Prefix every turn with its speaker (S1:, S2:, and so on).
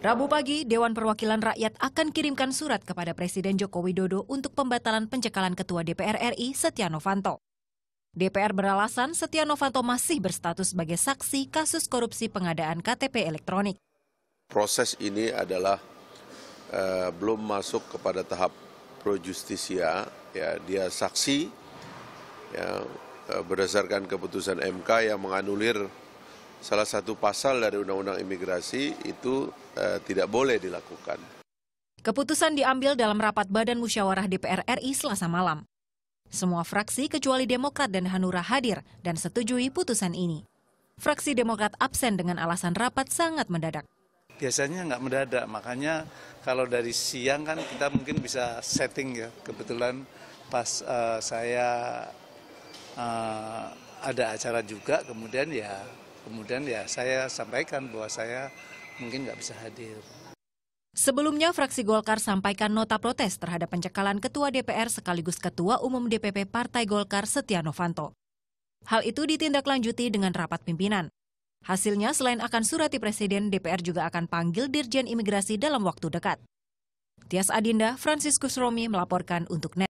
S1: Rabu pagi, Dewan Perwakilan Rakyat akan kirimkan surat kepada Presiden Joko Widodo untuk pembatalan pencekalan Ketua DPR RI Setia Novanto. DPR beralasan Setia Novanto masih berstatus sebagai saksi kasus korupsi pengadaan KTP elektronik.
S2: Proses ini adalah eh, belum masuk kepada tahap pro justisia, ya dia saksi ya, eh, berdasarkan keputusan MK yang menganulir salah satu pasal dari Undang-Undang Imigrasi itu eh, tidak boleh dilakukan.
S1: Keputusan diambil dalam rapat Badan Musyawarah DPR RI Selasa malam. Semua fraksi kecuali Demokrat dan Hanura hadir dan setujui putusan ini. Fraksi Demokrat absen dengan alasan rapat sangat mendadak.
S3: Biasanya nggak mendadak, makanya kalau dari siang kan kita mungkin bisa setting ya. Kebetulan pas uh, saya uh, ada acara juga, kemudian ya Kemudian ya saya sampaikan bahwa saya mungkin nggak bisa hadir.
S1: Sebelumnya, fraksi Golkar sampaikan nota protes terhadap pencekalan Ketua DPR sekaligus Ketua Umum DPP Partai Golkar Setia Novanto. Hal itu ditindaklanjuti dengan rapat pimpinan. Hasilnya, selain akan surati Presiden, DPR juga akan panggil Dirjen Imigrasi dalam waktu dekat. Tias Adinda, Franciscus Romi melaporkan untuk NET.